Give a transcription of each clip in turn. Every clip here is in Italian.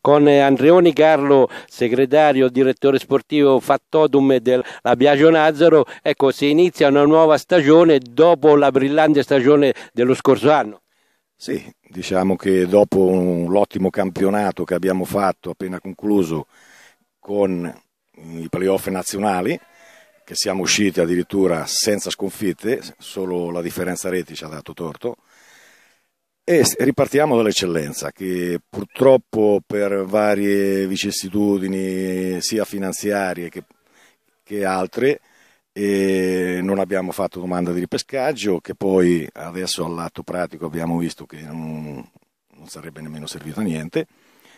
con Andreoni Carlo, segretario direttore sportivo Fattodum della Biagio Nazaro. Ecco, si inizia una nuova stagione dopo la brillante stagione dello scorso anno. Sì, diciamo che dopo l'ottimo campionato che abbiamo fatto, appena concluso, con i playoff nazionali, che siamo usciti addirittura senza sconfitte, solo la differenza reti ci ha dato torto, e ripartiamo dall'eccellenza che purtroppo per varie vicissitudini sia finanziarie che, che altre non abbiamo fatto domanda di ripescaggio che poi adesso all'atto pratico abbiamo visto che non, non sarebbe nemmeno servito a niente.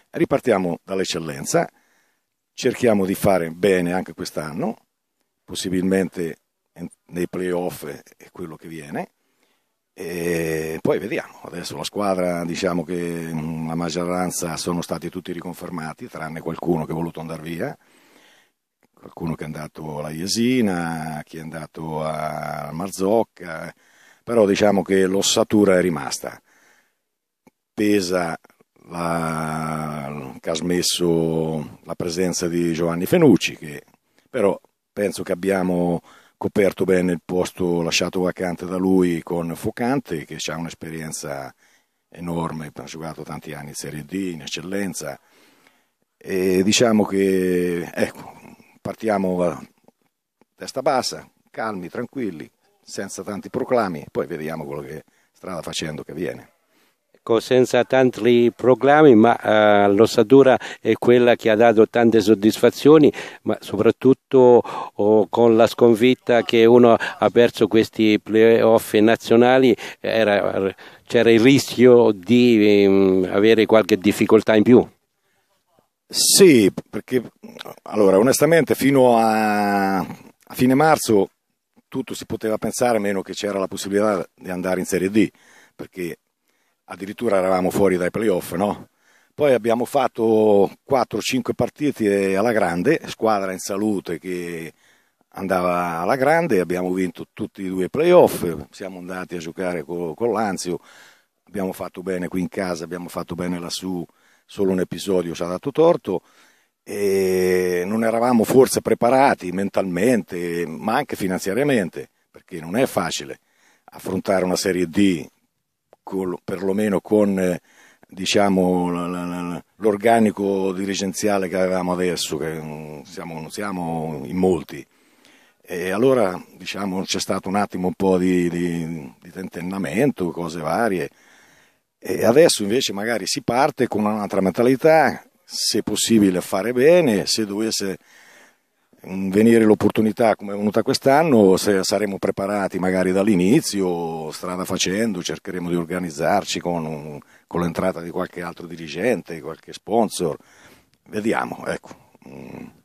Ripartiamo dall'eccellenza, cerchiamo di fare bene anche quest'anno, possibilmente nei playoff è quello che viene e poi vediamo, adesso la squadra diciamo che mm, la maggioranza sono stati tutti riconfermati, tranne qualcuno che è voluto andare via, qualcuno che è andato alla Iesina, chi è andato a Marzocca, però diciamo che l'ossatura è rimasta. Pesa la, che ha smesso la presenza di Giovanni Fenucci, che però penso che abbiamo coperto bene il posto lasciato vacante da lui con Focante che ha un'esperienza enorme, ha giocato tanti anni in Serie D, in eccellenza e diciamo che ecco, partiamo a testa bassa, calmi, tranquilli, senza tanti proclami, poi vediamo quello che strada facendo che viene ecco, senza tanti proclami, ma eh, l'ossatura è quella che ha dato tante soddisfazioni, ma soprattutto oh, con la sconfitta che uno ha perso questi playoff nazionali, era, c'era il rischio di ehm, avere qualche difficoltà in più. Sì, perché allora onestamente fino a, a fine marzo tutto si poteva pensare meno che c'era la possibilità di andare in Serie D perché addirittura eravamo fuori dai playoff, no? Poi abbiamo fatto 4-5 partite alla grande, squadra in salute che andava alla grande, abbiamo vinto tutti e due i playoff, siamo andati a giocare con, con Lanzio, abbiamo fatto bene qui in casa, abbiamo fatto bene lassù, solo un episodio ci ha dato torto e non eravamo forse preparati mentalmente ma anche finanziariamente perché non è facile affrontare una serie D perlomeno con eh, diciamo, l'organico dirigenziale che avevamo adesso, che non mm, siamo, non siamo in molti. E allora diciamo, c'è stato un attimo un po' di, di, di tentennamento, cose varie. E adesso invece magari si parte con un'altra mentalità, se possibile fare bene, se dovesse venire l'opportunità come è venuta quest'anno, se saremo preparati magari dall'inizio, strada facendo, cercheremo di organizzarci con, un, con l'entrata di qualche altro dirigente, qualche sponsor, vediamo, ecco. Mm.